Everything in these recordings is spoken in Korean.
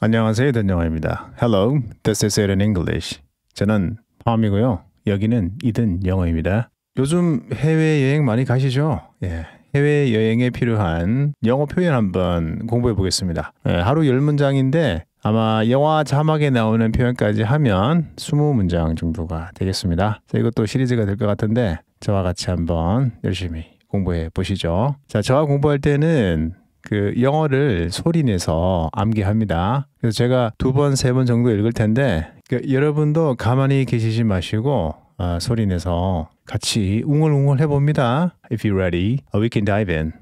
안녕하세요, 이영어입니다 Hello, this is Eden English. 저는 팜이고요. 여기는 이든 영어입니다. 요즘 해외여행 많이 가시죠? 예, 해외여행에 필요한 영어 표현 한번 공부해 보겠습니다. 예, 하루 1문장인데 아마 영화 자막에 나오는 표현까지 하면 20문장 정도가 되겠습니다. 자, 이것도 시리즈가 될 것 같은데 저와 같이 한번 열심히 공부해 보시죠. 자, 저와 공부할 때는 그 영어를 소리내서 암기합니다. 그래서 제가 두 번, 세 번 정도 읽을 텐데 그 여러분도 가만히 계시지 마시고 아, 소리내서 같이 웅얼웅얼 해봅니다. If you're ready, we can dive in.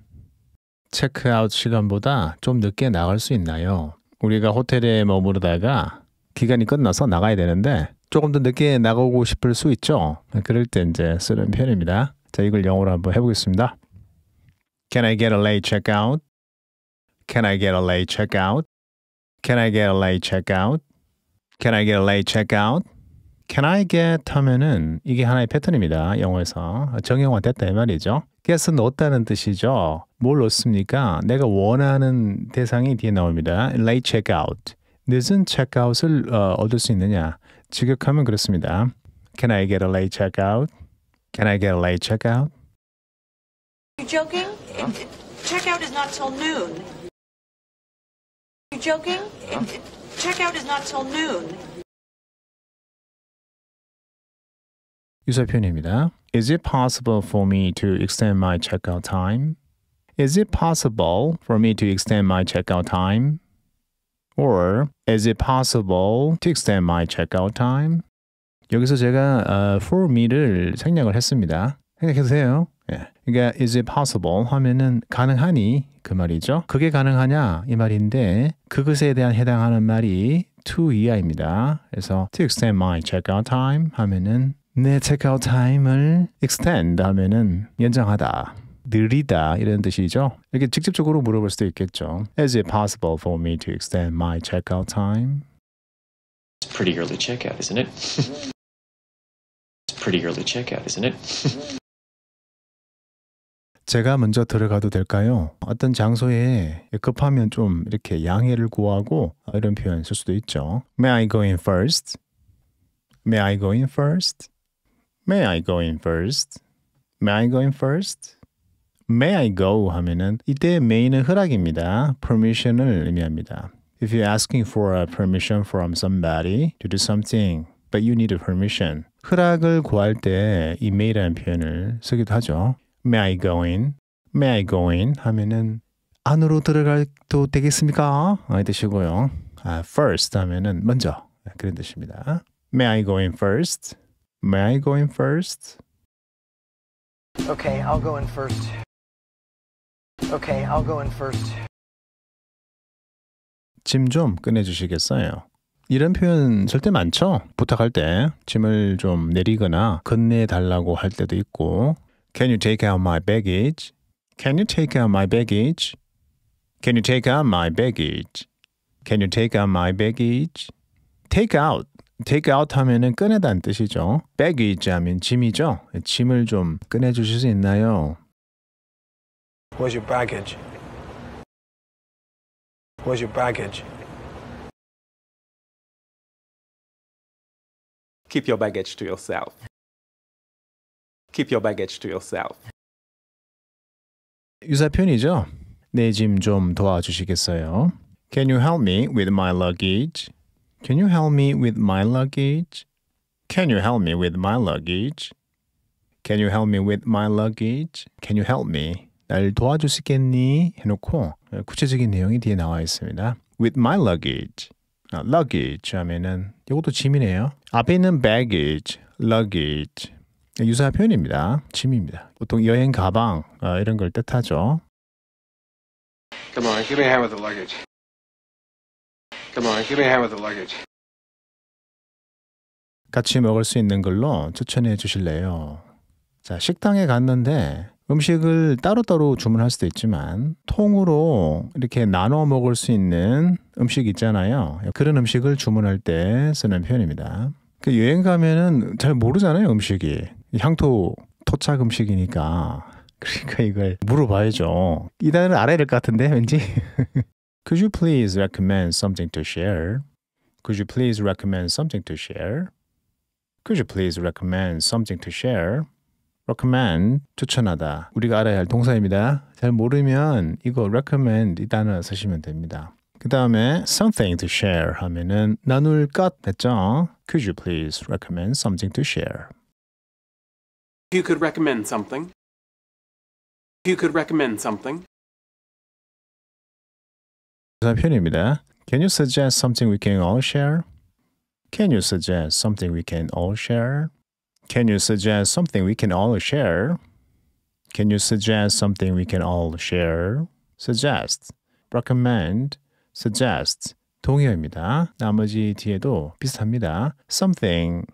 체크아웃 시간보다 좀 늦게 나갈 수 있나요? 우리가 호텔에 머무르다가 기간이 끝나서 나가야 되는데 조금 더 늦게 나가고 싶을 수 있죠. 그럴 때 이제 쓰는 표현입니다 자, 이걸 영어로 한번 해보겠습니다. Can I get a late checkout? Can I get a late checkout? Can I get a late checkout? Can I get a late checkout? Can I get 하면은 이게 하나의 패턴입니다. 영어에서 정형화 됐다 이 말이죠. g e s s 넣다는 뜻이죠. 뭘 넣습니까? 내가 원하는 대상이 뒤에 나옵니다. late checkout. 늦은 checkout을 어, 얻을 수 있느냐? 직역하면 그렇습니다. Can I get a late checkout? Can I get a late checkout? You joking? Checkout is not till noon. joking? Huh? Checkout is not till noon. 유사 표현입니다. Is it possible for me to extend my checkout time? Is it possible for me to extend my checkout time? Or is it possible to extend my checkout time? 여기서 제가 uh, for me를 생략을 했습니다. 생략해주세요. 예. 그러니까 is it possible 하면은 가능하니 그 말이죠. 그게 가능하냐 이 말인데 그것에 대한 해당하는 말이 to 이하입니다. 그래서 to extend my checkout time 하면은 내 체크아웃 타임을 extend 하면은 연장하다. 느리다 이런 뜻이죠. 이렇게 직접적으로 물어볼 수도 있겠죠. Is it possible for me to extend my checkout time? It's pretty early checkout, isn't it? It's pretty early checkout, isn't it? 제가 먼저 들어가도 될까요? 어떤 장소에 급하면 좀 이렇게 양해를 구하고 이런 표현 쓸 수도 있죠. May I go in first? May I go in first? May I go in first? May I go in first? May I go 하면은 이때 may는 허락입니다. permission을 의미합니다. If you're asking for a permission from somebody to do something, but you need a permission. 허락을 구할 때 이 may라는 표현을 쓰기도 하죠. May I go in? May I go in? 하면은 안으로 들어가도 되겠습니까? 이 뜻이고요. 아, first 하면은 먼저 그런 뜻입니다. May I go in first? May I go in first? Okay, I'll go in first. Okay, I'll go in first. 짐좀 꺼내주시겠어요? 이런 표현 절대 많죠? 부탁할 때 짐을 좀 내리거나 건네달라고 할 때도 있고 Can you take out my baggage? Can you take out my baggage? Can you take out my baggage? Can you take out my baggage? Take out. take out 하면은 꺼내다는 뜻이죠. baggage 하면 짐이죠. 짐을 좀 꺼내 주실 수 있나요? Where's your baggage? Where's your baggage? Keep your baggage to yourself. keep your baggage to yourself. 유사 표현이죠. 내 짐 좀 도와주시겠어요? Can you help me with my luggage? Can you help me with my luggage? Can you help me with my luggage? Can you help me with my luggage? Can you help me? 날 도와줄 수 있겠니? 해놓고 구체적인 내용이 뒤에 나와 있습니다. With my luggage. 아, luggage 하면은 이것도 짐이네요. 앞에 있는 baggage, luggage 유사한 표현입니다. 짐입니다. 보통 여행 가방 어, 이런 걸 뜻하죠. Come on, give me a hand with the luggage. Come on, give me a hand with the luggage. 같이 먹을 수 있는 걸로 추천해 주실래요? 자, 식당에 갔는데 음식을 따로따로 주문할 수도 있지만 통으로 이렇게 나눠 먹을 수 있는 음식 있잖아요. 그런 음식을 주문할 때 쓰는 표현입니다. 그 여행 가면은 잘 모르잖아요 음식이 향토 토착 음식이니까 그러니까 이걸 물어봐야죠. 이 단어는 알아야 될것 같은데 왠지. Could you please recommend something to share? Could you please recommend something to share? Could you please recommend something to share? recommend 추천하다 우리가 알아야 할 동사입니다. 잘 모르면 이거 recommend 이 단어 쓰시면 됩니다. 그 다음에 something to share 하면은 나눌 것 됐죠? Could you please recommend something to share? you could recommend something. you could recommend something. 표현입니다. Can you suggest something we can all share? Can you suggest something we can all share? Can you suggest something we can all share? Can you suggest something we can all share? Suggest, recommend, suggest 동의어입니다. 나머지 뒤에도 비슷합니다. Something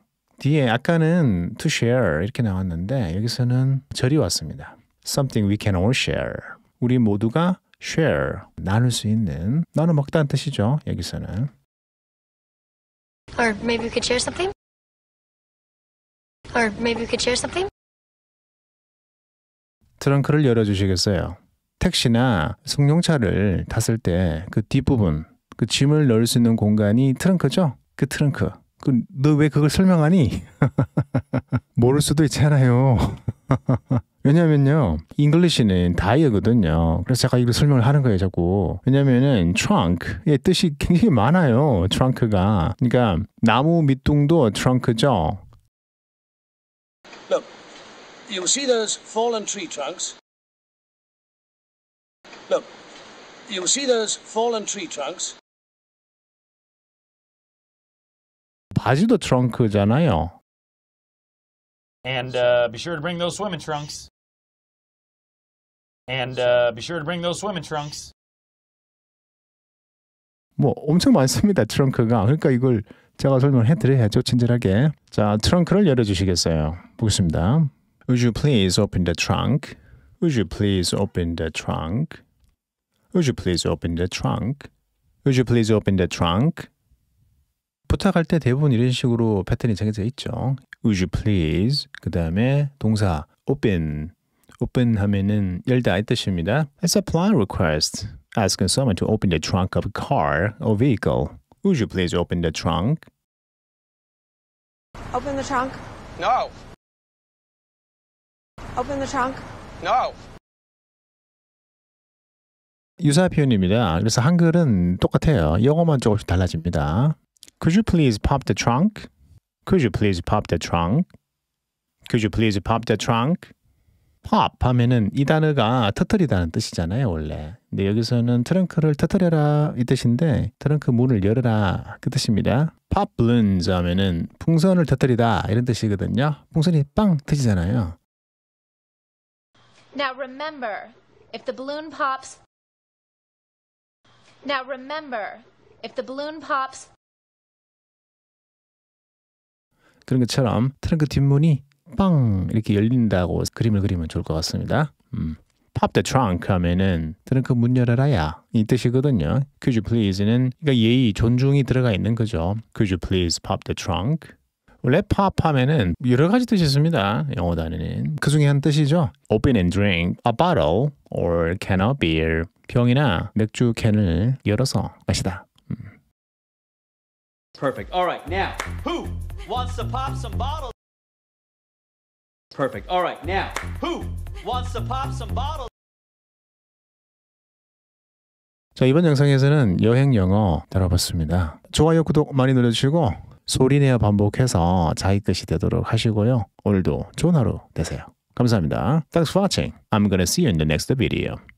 뒤에 아까는 to share 이렇게 나왔는데 여기서는 절이 왔습니다. something we can all share. 우리 모두가 share, 나눌 수 있는 나눠 먹다는 뜻이죠. 여기서는 Or maybe we could share something? Or maybe we could share something? 트렁크를 열어 주시겠어요? 택시나 승용차를 탔을 때 그 뒷부분, 그 짐을 넣을 수 있는 공간이 트렁크죠? 그 트렁크 그, 너왜 그걸 설명하니? 모를 수도 있잖아요. 왜냐면요, 잉글리시는 다이어거든요. 그래서 제가 이걸 설명을 하는 거예요, 자꾸. 왜냐면은, t 트렁크의 뜻이 굉장히 많아요, t r u n k 가 그러니까, 나무 밑둥도 트렁크죠. Look, you'll see those fallen tree trunks. Look, you'll see those fallen tree trunks. 바지도 트렁크잖아요. And uh, be sure to bring those swimming trunks. And uh, be sure to bring those swimming trunks. 뭐 엄청 많습니다 트렁크가 그러니까 이걸 제가 설명을 해드려야죠 친절하게 자 트렁크를 열어주시겠어요 보겠습니다 Would you please open the trunk? Would you please open the trunk? Would you please open the trunk? Would you please open the trunk? 부탁할 때 대부분 이런 식으로 패턴이 정해져 있죠. Would you please? 그 다음에 동사 open. open 하면은 열다 이 뜻입니다. It's a plan request asking someone to open the trunk of a car or vehicle. Would you please open the trunk? Open the trunk. No. Open the trunk. No. 유사 표현입니다. 그래서 한글은 똑같아요. 영어만 조금씩 달라집니다. Could you please pop the trunk? Could you please pop the trunk? Could you please pop the trunk? pop 하면은 이 단어가 터트리다는 뜻이잖아요, 원래. 근데 여기서는 트렁크를 터트려라 이 뜻인데 트렁크 문을 열어라 그 뜻입니다. pop balloons 하면은 풍선을 터트리다 이런 뜻이거든요. 풍선이 빵 터지잖아요. Now remember, if the balloon pops Now remember, if the balloon pops 그런 것처럼 트렁크 뒷문이 빵 이렇게 열린다고 그림을 그리면 좋을 것 같습니다. 음. Pop the trunk 하면은 트렁크 문 열어라야 이 뜻이거든요. Could you please는 그러니까 예의, 존중이 들어가 있는 거죠. Could you please pop the trunk? 원래 팝 하면은 여러 가지 뜻이 있습니다. 영어 단어는 그 중에 한 뜻이죠. Open and drink a bottle or can of beer. 병이나 맥주 캔을 열어서 마시다. Perfect. All right, now, who wants to pop some bottles? Perfect. All right, now, who wants to pop some bottles? 자, 이번 영상에서는 여행 영어 들어봤습니다 좋아요, 구독 많이 눌러주시고 소리내어 반복해서 자기 것이 되도록 하시고요. 오늘도 좋은 하루 되세요. 감사합니다. Thanks for watching. I'm gonna see you in the next video.